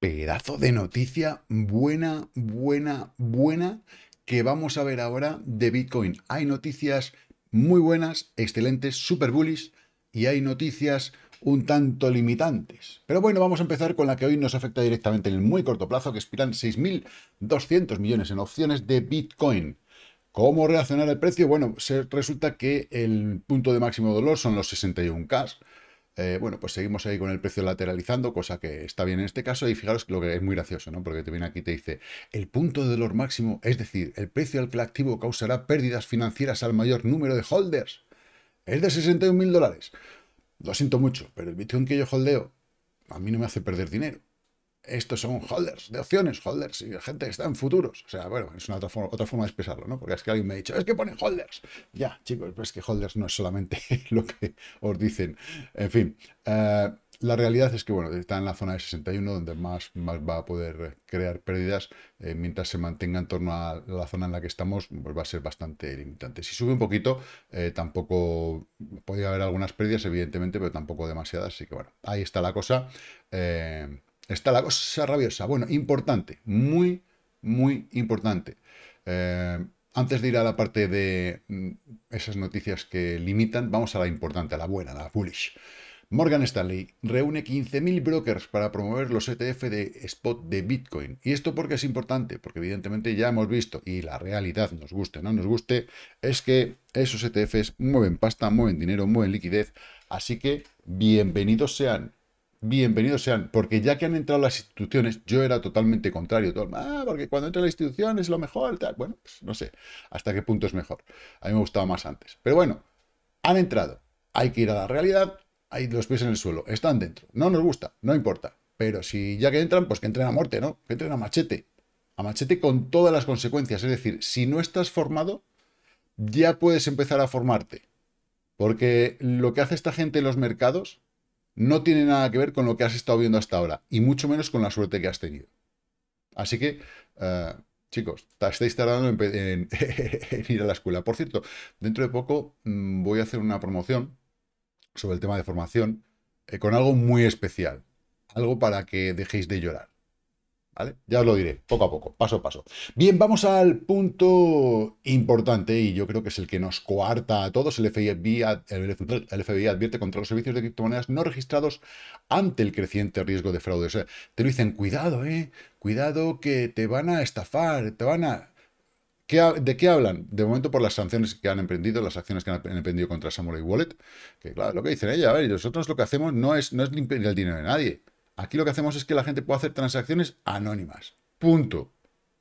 pedazo de noticia buena, buena, buena que vamos a ver ahora de Bitcoin. Hay noticias muy buenas, excelentes, super bullies y hay noticias un tanto limitantes. Pero bueno, vamos a empezar con la que hoy nos afecta directamente en el muy corto plazo, que expiran 6.200 millones en opciones de Bitcoin. ¿Cómo reaccionar el precio? Bueno, resulta que el punto de máximo dolor son los 61K, eh, bueno, pues seguimos ahí con el precio lateralizando, cosa que está bien en este caso. Y fijaros lo que es muy gracioso, ¿no? Porque te viene aquí y te dice, el punto de dolor máximo, es decir, el precio al que activo causará pérdidas financieras al mayor número de holders, es de 61.000 mil dólares. Lo siento mucho, pero el Bitcoin que yo holdeo a mí no me hace perder dinero estos son holders de opciones, holders y gente que está en futuros. O sea, bueno, es una otra forma, otra forma de expresarlo, ¿no? Porque es que alguien me ha dicho, es que ponen holders. Ya, chicos, pero es que holders no es solamente lo que os dicen. En fin, eh, la realidad es que, bueno, está en la zona de 61 donde más, más va a poder crear pérdidas. Eh, mientras se mantenga en torno a la zona en la que estamos, pues va a ser bastante limitante. Si sube un poquito, eh, tampoco podría haber algunas pérdidas, evidentemente, pero tampoco demasiadas. Así que, bueno, ahí está la cosa. Eh, Está la cosa rabiosa. Bueno, importante, muy, muy importante. Eh, antes de ir a la parte de mm, esas noticias que limitan, vamos a la importante, a la buena, a la bullish. Morgan Stanley reúne 15.000 brokers para promover los ETF de spot de Bitcoin. ¿Y esto porque es importante? Porque evidentemente ya hemos visto, y la realidad nos guste o no nos guste, es que esos ETFs mueven pasta, mueven dinero, mueven liquidez. Así que bienvenidos sean bienvenidos sean, porque ya que han entrado las instituciones, yo era totalmente contrario, ah, porque cuando entra la institución es lo mejor, bueno, pues no sé hasta qué punto es mejor, a mí me gustaba más antes, pero bueno, han entrado, hay que ir a la realidad, hay los pies en el suelo, están dentro, no nos gusta, no importa, pero si ya que entran, pues que entren a muerte, ¿no? Que entren a machete, a machete con todas las consecuencias, es decir, si no estás formado, ya puedes empezar a formarte, porque lo que hace esta gente en los mercados, no tiene nada que ver con lo que has estado viendo hasta ahora, y mucho menos con la suerte que has tenido. Así que, eh, chicos, estáis tardando en, ir a la escuela. Por cierto, dentro de poco mm, voy a hacer una promoción sobre el tema de formación eh, con algo muy especial, algo para que dejéis de llorar. Ya os lo diré, poco a poco, paso a paso. Bien, vamos al punto importante y yo creo que es el que nos coarta a todos. El FBI, el FBI advierte contra los servicios de criptomonedas no registrados ante el creciente riesgo de fraude. O eh, sea, te lo dicen, cuidado, ¿eh? Cuidado que te van a estafar, te van a... ¿De qué hablan? De momento por las sanciones que han emprendido, las acciones que han emprendido contra Samurai Wallet, que claro, lo que dicen ellos, a ver, nosotros lo que hacemos no es, no es limpiar el dinero de nadie, Aquí lo que hacemos es que la gente pueda hacer transacciones anónimas. Punto.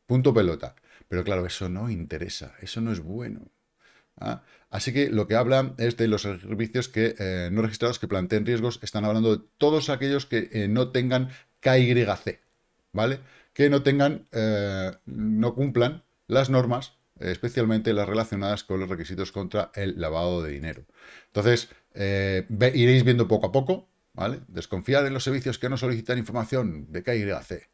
Punto pelota. Pero claro, eso no interesa, eso no es bueno. Ah, así que lo que hablan es de los servicios que, eh, no registrados que planteen riesgos, están hablando de todos aquellos que eh, no tengan KYC, ¿vale? Que no tengan, eh, no cumplan las normas, especialmente las relacionadas con los requisitos contra el lavado de dinero. Entonces, iréis viendo poco a poco ¿vale? Desconfiar en los servicios que no solicitan información de qué KYC. hacer.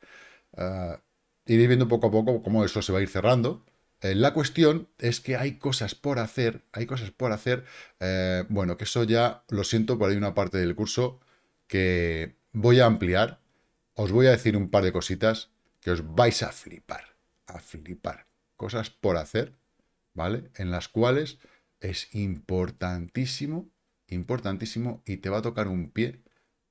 Ah, Iréis viendo poco a poco cómo eso se va a ir cerrando. Eh, la cuestión es que hay cosas por hacer, hay cosas por hacer. Eh, bueno, que eso ya lo siento, por ahí una parte del curso que voy a ampliar. Os voy a decir un par de cositas que os vais a flipar, a flipar. Cosas por hacer, ¿vale? En las cuales es importantísimo, importantísimo, y te va a tocar un pie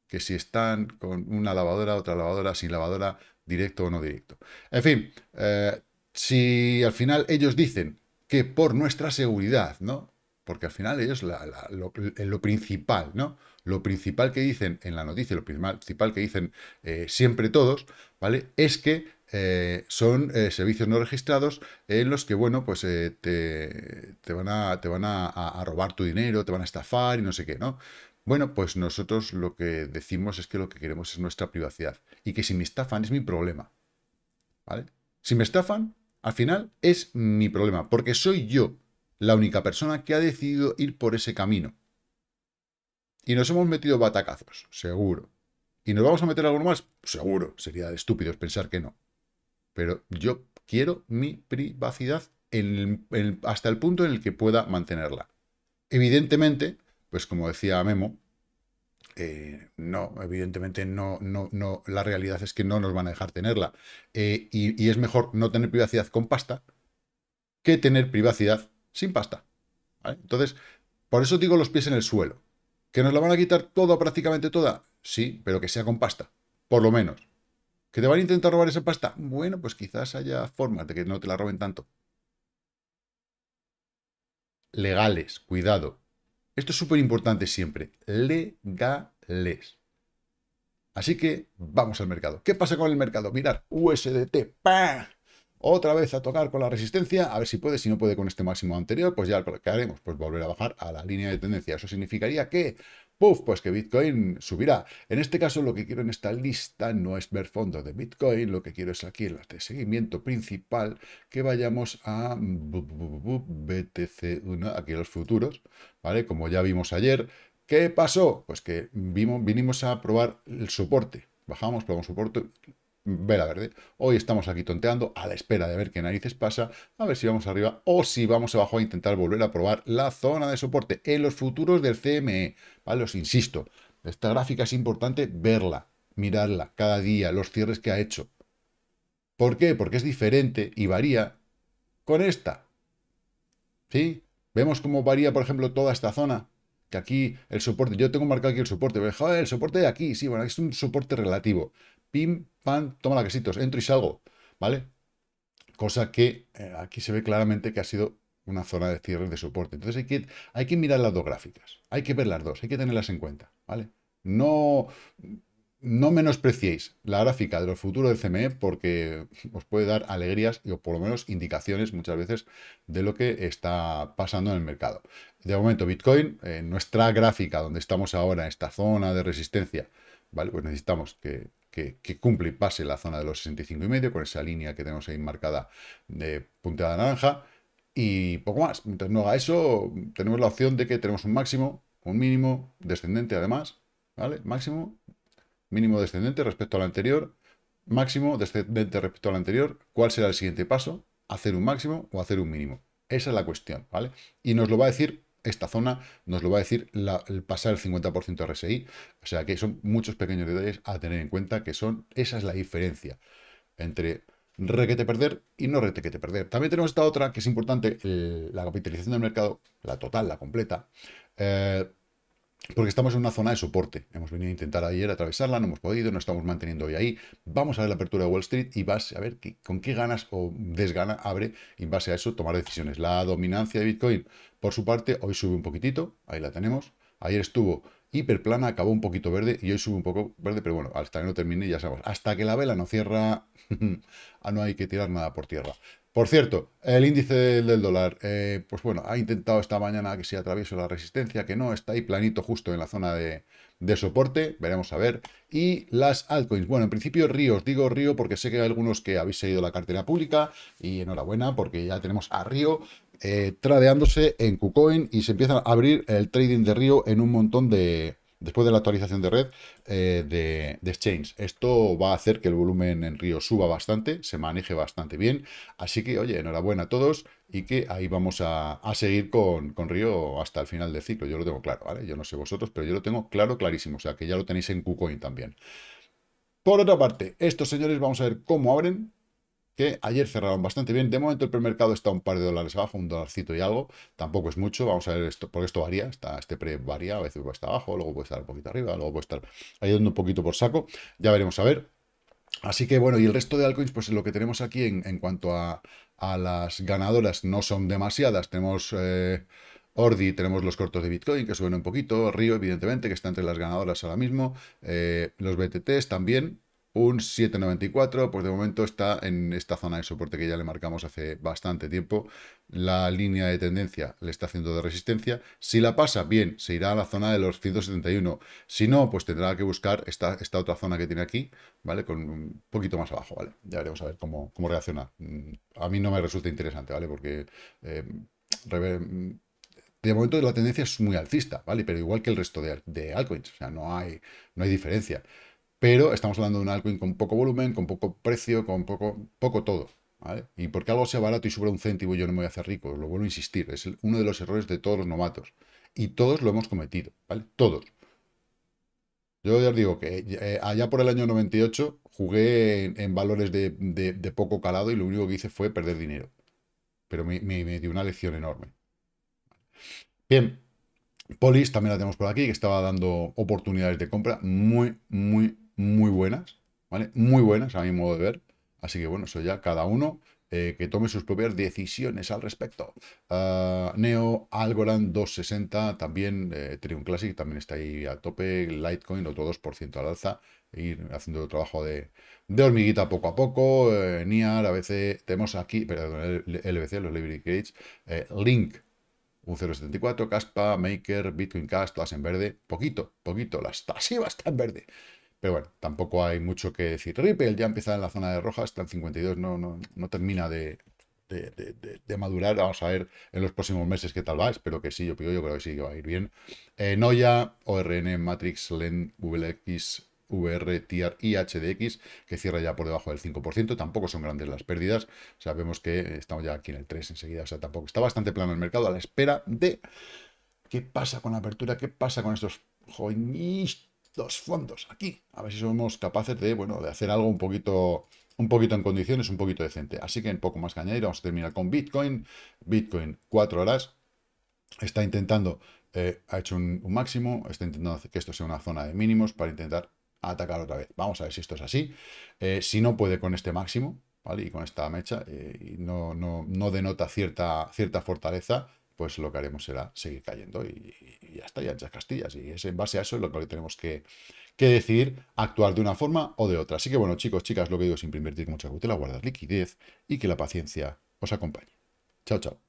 que si están con una lavadora, otra lavadora, sin lavadora, directo o no directo. En fin, eh, si al final ellos dicen que por nuestra seguridad, ¿no? Porque al final ellos eh, lo, principal, ¿no? Lo principal que dicen en la noticia, lo principal que dicen eh, siempre todos, ¿vale? Es que son servicios no registrados en los que, bueno, pues te, te, van, a, te van a, robar tu dinero, te van a estafar y no sé qué, ¿no? Bueno, pues nosotros lo que decimos es que lo que queremos es nuestra privacidad y que si me estafan es mi problema. ¿Vale? Si me estafan, al final es mi problema, porque soy yo la única persona que ha decidido ir por ese camino. Y nos hemos metido batacazos, seguro. ¿Y nos vamos a meter algo más? Seguro, sería estúpido estúpidos pensar que no. Pero yo quiero mi privacidad hasta el punto en el que pueda mantenerla. Evidentemente, pues como decía Memo, eh, no, evidentemente no, no, no, la realidad es que no nos van a dejar tenerla. Eh, y, es mejor no tener privacidad con pasta que tener privacidad sin pasta. Entonces, por eso digo los pies en el suelo. ¿Que nos la van a quitar toda, prácticamente toda? Sí, pero que sea con pasta, por lo menos. ¿Que te van a intentar robar esa pasta? Bueno, pues quizás haya formas de que no te la roben tanto. Legales, cuidado. Esto es súper importante siempre. Legales. Así que vamos al mercado. ¿Qué pasa con el mercado? Mirar, USDT, ¡pam! Otra vez a tocar con la resistencia, a ver si puede, si no puede con este máximo anterior, pues ya lo haremos, pues volver a bajar a la línea de tendencia. Eso significaría que puff, pues que Bitcoin subirá. En este caso lo que quiero en esta lista no es ver fondos de Bitcoin, lo que quiero es aquí en de seguimiento principal que vayamos a BTC1, aquí los futuros, ¿vale? Como ya vimos ayer, ¿qué pasó? Pues que vimos, vinimos a probar el soporte, bajamos, probamos soporte, a verde. Hoy estamos aquí tonteando a la espera de ver qué narices pasa, a ver si vamos arriba o si vamos abajo a intentar volver a probar la zona de soporte en los futuros del CME. Vale, os insisto, esta gráfica es importante verla, mirarla cada día, los cierres que ha hecho. ¿Por qué? Porque es diferente y varía con esta. ¿Sí? Vemos cómo varía, por ejemplo, toda esta zona. Que aquí el soporte, yo tengo marcado aquí el soporte, pero el soporte de aquí, sí, bueno, es un soporte relativo pim, pam, toma la quesitos, entro y salgo, ¿vale? Cosa que eh, aquí se ve claramente que ha sido una zona de cierre de soporte. Entonces hay que, hay que mirar las dos gráficas, hay que ver las dos, hay que tenerlas en cuenta, ¿vale? No, no menospreciéis la gráfica de los futuros del CME porque os puede dar alegrías y, o por lo menos indicaciones muchas veces de lo que está pasando en el mercado. De momento, Bitcoin, en eh, nuestra gráfica donde estamos ahora, esta zona de resistencia, ¿vale? Pues necesitamos que que, cumple y pase la zona de los 65 y medio con esa línea que tenemos ahí marcada de punteada naranja y poco más. Mientras no haga eso, tenemos la opción de que tenemos un máximo, un mínimo descendente además, ¿vale? Máximo, mínimo descendente respecto al anterior, máximo descendente respecto al anterior. ¿Cuál será el siguiente paso? ¿Hacer un máximo o hacer un mínimo? Esa es la cuestión, ¿vale? Y nos lo va a decir esta zona nos lo va a decir el pasar el 50% RSI. O sea que son muchos pequeños detalles a tener en cuenta que son, esa es la diferencia entre requete perder y no requete perder. También tenemos esta otra que es importante, la capitalización del mercado, la total, la completa. Eh, porque estamos en una zona de soporte. Hemos venido a intentar ayer atravesarla, no hemos podido, no estamos manteniendo hoy ahí. Vamos a ver la apertura de Wall Street y vas a ver con qué ganas o desgana abre y en base a eso tomar decisiones. La dominancia de Bitcoin, por su parte, hoy sube un poquitito, ahí la tenemos. Ayer estuvo hiperplana, acabó un poquito verde y hoy sube un poco verde, pero bueno, hasta que no termine ya sabemos. Hasta que la vela no cierra, ah, no hay que tirar nada por tierra. Por cierto, el índice del dólar, eh, pues bueno, ha intentado esta mañana que se atraviese la resistencia, que no, está ahí planito justo en la zona de, de soporte, veremos a ver. Y las altcoins, bueno, en principio Río, os digo Río porque sé que hay algunos que habéis seguido la cartera pública y enhorabuena porque ya tenemos a Río eh, tradeándose en KuCoin y se empieza a abrir el trading de Río en un montón de, después de la actualización de red eh, de, Exchange. Esto va a hacer que el volumen en Río suba bastante, se maneje bastante bien. Así que, oye, enhorabuena a todos y que ahí vamos a, seguir con, con, Río hasta el final del ciclo. Yo lo tengo claro, ¿vale? Yo no sé vosotros, pero yo lo tengo claro, clarísimo. O sea, que ya lo tenéis en KuCoin también. Por otra parte, estos señores vamos a ver cómo abren que ayer cerraron bastante bien. De momento el premercado está un par de dólares abajo, un dolarcito y algo. Tampoco es mucho, vamos a ver esto, porque esto varía, está, este pre varía, a veces puede estar abajo, luego puede estar un poquito arriba, luego puede estar ayudando un poquito por saco. Ya veremos a ver. Así que bueno, y el resto de altcoins, pues lo que tenemos aquí en, cuanto a, las ganadoras no son demasiadas. Tenemos... Eh, Ordi, tenemos los cortos de Bitcoin que suben un poquito, Río, evidentemente, que está entre las ganadoras ahora mismo, eh, los BTTs también, un 794, pues de momento está en esta zona de soporte que ya le marcamos hace bastante tiempo. La línea de tendencia le está haciendo de resistencia. Si la pasa, bien, se irá a la zona de los 171. Si no, pues tendrá que buscar esta, esta otra zona que tiene aquí, ¿vale? Con un poquito más abajo, ¿vale? Ya veremos a ver cómo, cómo reacciona. Mm, a mí no me resulta interesante, ¿vale? Porque... Eh, mm, de momento la tendencia es muy alcista, ¿vale? Pero igual que el resto de, de altcoins, o sea, no hay, no hay diferencia pero estamos hablando de un altcoin con poco volumen, con poco precio, con poco, poco todo. ¿vale? Y porque algo sea barato y suba un céntimo, yo no me voy a hacer rico, lo vuelvo a insistir, es uno de los errores de todos los novatos. Y todos lo hemos cometido, ¿vale? Todos. Yo ya os digo que eh, allá por el año 98 jugué en, valores de, poco calado y lo único que hice fue perder dinero. Pero me, me, me dio una lección enorme. Bien, Polis también la tenemos por aquí, que estaba dando oportunidades de compra muy, muy muy buenas, ¿vale? Muy buenas a mi modo de ver. Así que bueno, eso ya cada uno eh, que tome sus propias decisiones al respecto. Ah, Neo, Algorand 260, también eh, Classic, también está ahí a tope. Litecoin, otro 2% al alza. E ir haciendo el trabajo de, hormiguita poco a poco. Eh, NIAR, veces tenemos aquí, perdón, LBC, los Liberty Gates, eh, Link, un 0.74, Caspa, Maker, Bitcoin Cash, todas en verde. Poquito, poquito, las tasivas está en verde. Pero bueno, tampoco hay mucho que decir. Ripple ya empieza en la zona de rojas, está en 52, no, no, termina de, madurar. Vamos a ver en los próximos meses qué tal va. Espero que sí, yo, yo creo que sí, que va a ir bien. Eh, Noya, ORN, Matrix, LEN, VLX, VR, TIAR y HDX, que cierra ya por debajo del 5%. Tampoco son grandes las pérdidas. Sabemos que estamos ya aquí en el 3 enseguida. O sea, tampoco está bastante plano el mercado a la espera de qué pasa con la apertura, qué pasa con estos joñistas los fondos aquí. A ver si somos capaces de, bueno, de hacer algo un poquito, un poquito en condiciones, un poquito decente. Así que en poco más que añadir, vamos a terminar con Bitcoin. Bitcoin, cuatro horas. Está intentando, eh, ha hecho un, máximo, está intentando que esto sea una zona de mínimos para intentar atacar otra vez. Vamos a ver si esto es así. Eh, si no puede con este máximo, ¿vale? Y con esta mecha, eh, no, no, denota cierta, cierta fortaleza, pues lo que haremos será seguir cayendo y, ya está, ya anchas castillas. Y es en base a eso lo que tenemos que, que, decidir actuar de una forma o de otra. Así que bueno, chicos, chicas, lo que digo es invertir mucha cautela, guardar liquidez y que la paciencia os acompañe. Chao, chao.